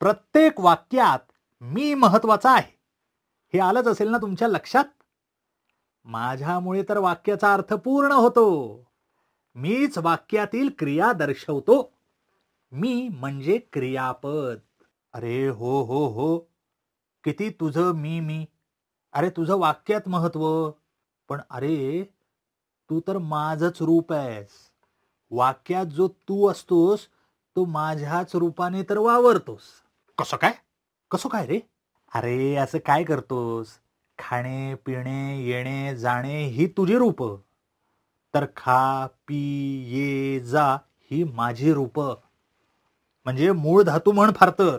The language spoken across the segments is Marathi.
प्रत्येक वाक्यात मी महत्वाचा आहे हे आलंच असेल ना तुमच्या लक्षात माझ्यामुळे तर वाक्याचा अर्थ पूर्ण होतो मीच वाक्यातील क्रिया दर्शवतो मी म्हणजे क्रियापद अरे हो हो हो किती तुझं मी मी अरे तुझं वाक्यात महत्व पण अरे तू तर माझच रूप आहेस वाक्यात जो तू असतोस तो माझ्याच रूपाने तर वावरतोस कसं काय कसं काय रे अरे असं काय करतोस खाणे पिणे येणे जाणे ही तुझी रूप तर खा पी ये जा ही माझी रूप म्हणजे मूळ धातू म्हण फार तर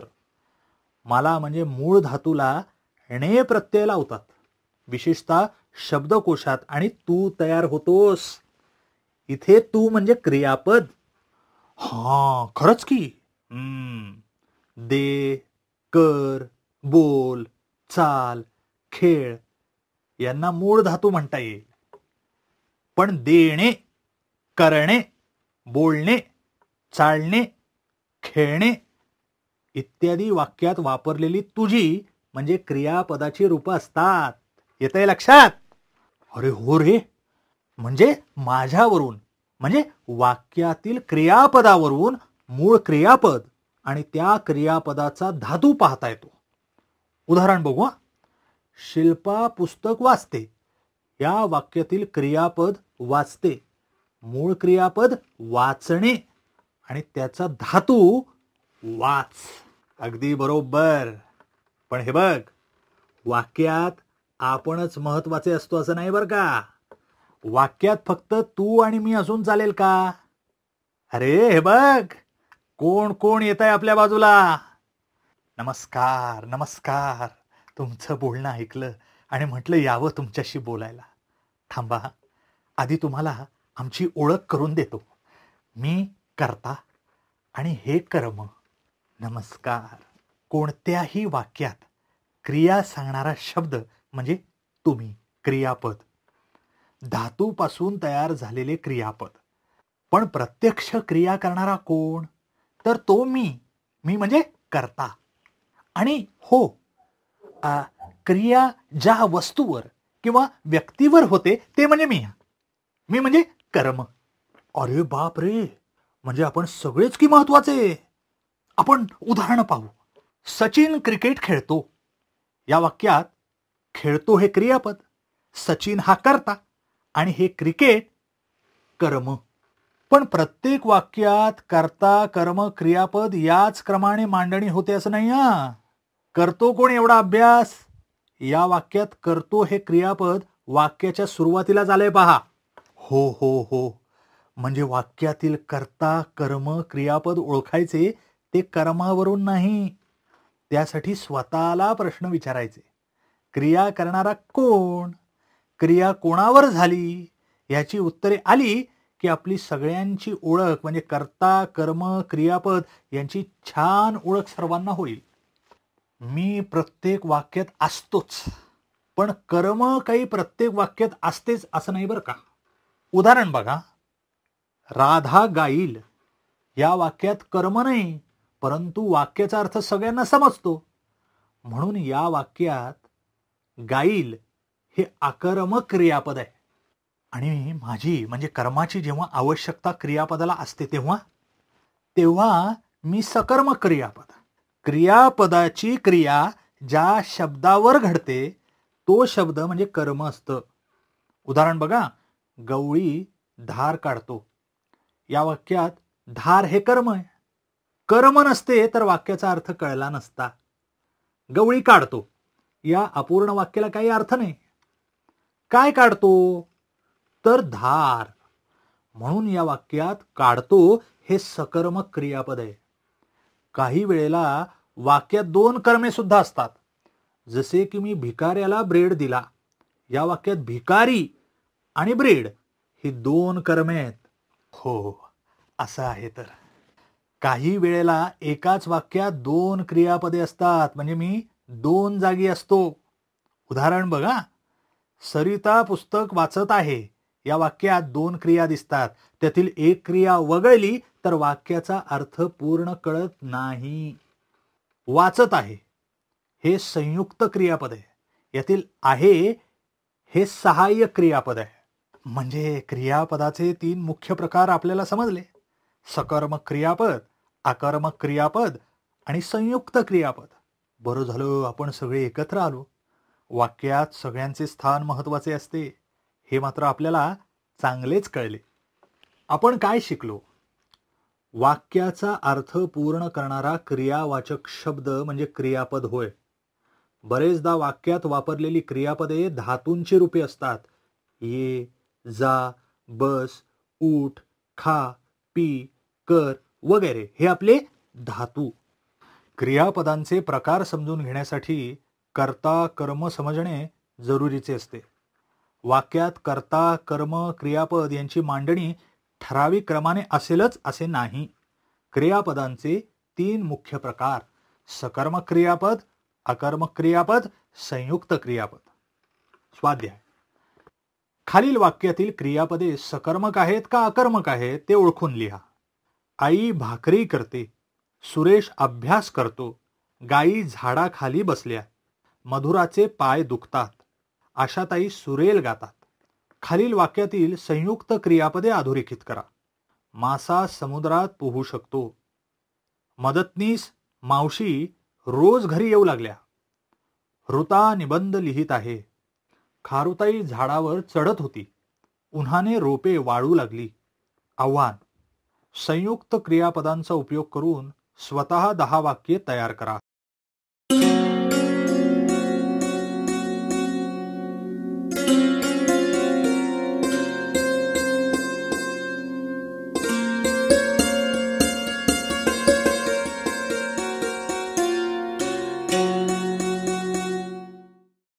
मला म्हणजे मूळ धातूला णे प्रत्यय लावतात विशेषतः शब्दकोशात आणि तू तयार होतोस इथे तू म्हणजे क्रियापद हां खरंच की दे कर बोल चाल खेळ यांना मूळ धातू म्हणता येईल पण देणे करणे बोलणे चालणे खेळणे इत्यादी वाक्यात वापरलेली तुझी म्हणजे क्रियापदाची रूप असतात येत आहे लक्षात अरे हो रे म्हणजे माझ्यावरून म्हणजे वाक्यातील क्रियापदावरून मूळ क्रियापद आणि त्या क्रियापदाचा धातू पाहता येतो उदाहरण बघू शिल्पा पुस्तक वाचते या वाक्यातील क्रियापद वाचते मूळ क्रियापद वाचणे आणि त्याचा धातू वाच अगदी बरोबर पण हे बघ वाक्यात आपणच महत्वाचे असतो असं नाही बरं का वाक्यात फक्त तू आणि मी असून चालेल का अरे हे बघ कोण कोण येत आहे आपल्या बाजूला नमस्कार नमस्कार तुमचं बोलणं ऐकलं आणि म्हटलं यावं तुमच्याशी बोलायला थांबा आधी तुम्हाला आमची ओळख करून देतो मी करता आणि हे कर्म नमस्कार कोणत्याही वाक्यात क्रिया सांगणारा शब्द म्हणजे तुम्ही क्रियापद धातूपासून तयार झालेले क्रियापद पण प्रत्यक्ष क्रिया करणारा कोण तर तो मी मी म्हणजे करता आणि हो आ, क्रिया ज्या वस्तूवर किंवा व्यक्तीवर होते ते म्हणजे मी मी म्हणजे कर्म अरे बाप रे म्हणजे आपण सगळेच की महत्वाचे आपण उदाहरण पाहू सचिन क्रिकेट खेळतो या वाक्यात खेळतो हे क्रियापद सचिन हा करता आणि हे क्रिकेट कर्म पण प्रत्येक वाक्यात कर्ता कर्म क्रियापद याच क्रमाने मांडणी होते असं नाही हा करतो कोण एवढा अभ्यास या वाक्यात करतो हे क्रियापद वाक्याच्या सुरुवातीला झालंय पहा हो हो हो म्हणजे वाक्यातील कर्ता कर्म क्रियापद ओळखायचे ते कर्मावरून नाही त्यासाठी स्वतःला प्रश्न विचारायचे क्रिया करणारा कोण क्रिया कोणावर झाली याची उत्तरे आली की आपली सगळ्यांची ओळख म्हणजे कर्ता कर्म क्रियापद यांची छान ओळख सर्वांना होईल मी प्रत्येक वाक्यात असतोच पण कर्म काही प्रत्येक वाक्यात असतेच असं नाही बरं का उदाहरण बघा राधा गाईल या वाक्यात कर्म नाही परंतु वाक्याचा अर्थ सगळ्यांना समजतो म्हणून या वाक्यात गाईल हे आकर्म क्रियापद आहे आणि माझी म्हणजे कर्माची जेव्हा आवश्यकता क्रियापदाला असते तेव्हा तेव्हा मी सकर्म क्रियापद क्रियापदाची क्रिया ज्या शब्दावर घडते तो शब्द म्हणजे कर्म असतं उदाहरण बघा गवळी धार काढतो या वाक्यात धार हे कर्म आहे कर्म नसते तर वाक्याचा अर्थ कळला नसता गवळी काढतो या अपूर्ण वाक्याला काही अर्थ नाही काय काढतो तर धार म्हणून या वाक्यात काढतो हे सकर्मक क्रियापद आहे काही वेळेला वाक्यात दोन कर्मे सुद्धा असतात जसे की मी भिकाऱ्याला ब्रेड दिला या वाक्यात भिकारी आणि ब्रेड ही दोन कर्मे आहेत हो, हो असं आहे तर काही वेळेला एकाच वाक्यात दोन क्रियापदे असतात म्हणजे मी दोन जागी असतो उदाहरण बघा सरिता पुस्तक वाचत आहे या वाक्यात दोन क्रिया दिसतात त्यातील एक क्रिया वगळली तर वाक्याचा अर्थ पूर्ण कळत नाही वाचत आहे हे संयुक्त क्रियापद आहे यातील आहे हे सहाय्य क्रियापद आहे म्हणजे क्रियापदाचे तीन मुख्य प्रकार आपल्याला समजले सकर्मक क्रियापद आकर्मक क्रियापद आणि संयुक्त क्रियापद बरं झालं आपण सगळे एकत्र आलो वाक्यात सगळ्यांचे स्थान महत्त्वाचे असते हे मात्र आपल्याला चांगलेच कळले आपण काय शिकलो वाक्याचा अर्थ पूर्ण करणारा क्रियावाचक शब्द म्हणजे क्रियापद होय बरेचदा वाक्यात वापरलेली क्रियापदे धातूंची रूपे असतात ये जा बस उठ खा पी कर वगैरे हे आपले धातू क्रियापदांचे प्रकार समजून घेण्यासाठी कर्ता कर्म समजणे जरुरीचे असते वाक्यात कर्ता कर्म क्रियापद यांची मांडणी ठराविक क्रमाने असेलच असे नाही क्रियापदांचे तीन मुख्य प्रकार सकर्म क्रियापद अकर्म क्रियापद संयुक्त क्रियापद स्वाध्याय खालील वाक्यातील क्रियापदे सकर्मक आहेत का अकर्मक आहेत ते ओळखून लिहा आई भाकरी करते सुरेश अभ्यास करतो गाई झाडाखाली बसल्या मधुराचे पाय दुखतात आशाताई सुरेल गातात खालील वाक्यातील संयुक्त क्रियापदे अधोरेखित करा मासा समुद्रात पोहू शकतो मदतनीस मावशी रोज घरी येऊ लागल्या ऋता निबंध लिहित आहे खारुताई झाडावर चढत होती उन्हाने रोपे वाळू लागली आव्हान संयुक्त क्रियापदांचा उपयोग करून स्वतः दहा वाक्ये तयार करा